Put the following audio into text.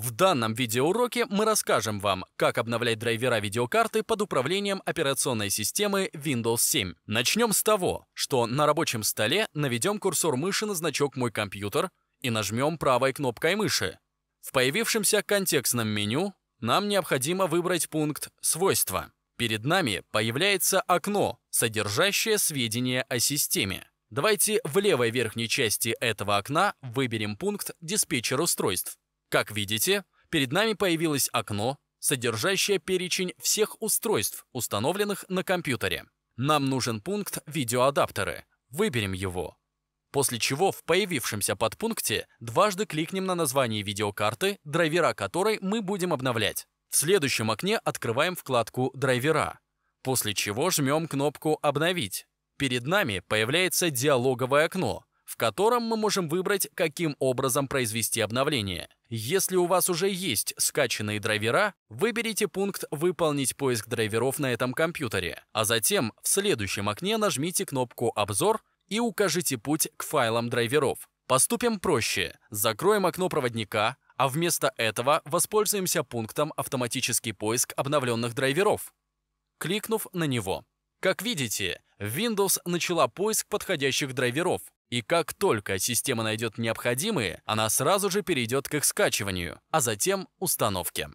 В данном видеоуроке мы расскажем вам, как обновлять драйвера видеокарты под управлением операционной системы Windows 7. Начнем с того, что на рабочем столе наведем курсор мыши на значок «Мой компьютер» и нажмем правой кнопкой мыши. В появившемся контекстном меню нам необходимо выбрать пункт «Свойства». Перед нами появляется окно, содержащее сведения о системе. Давайте в левой верхней части этого окна выберем пункт «Диспетчер устройств». Как видите, перед нами появилось окно, содержащее перечень всех устройств, установленных на компьютере. Нам нужен пункт «Видеоадаптеры». Выберем его. После чего в появившемся подпункте дважды кликнем на название видеокарты, драйвера которой мы будем обновлять. В следующем окне открываем вкладку «Драйвера», после чего жмем кнопку «Обновить». Перед нами появляется диалоговое окно, в котором мы можем выбрать, каким образом произвести обновление. Если у вас уже есть скачанные драйвера, выберите пункт «Выполнить поиск драйверов на этом компьютере», а затем в следующем окне нажмите кнопку «Обзор» и укажите путь к файлам драйверов. Поступим проще. Закроем окно проводника, а вместо этого воспользуемся пунктом «Автоматический поиск обновленных драйверов», кликнув на него. Как видите, Windows начала поиск подходящих драйверов. И как только система найдет необходимые, она сразу же перейдет к их скачиванию, а затем установке.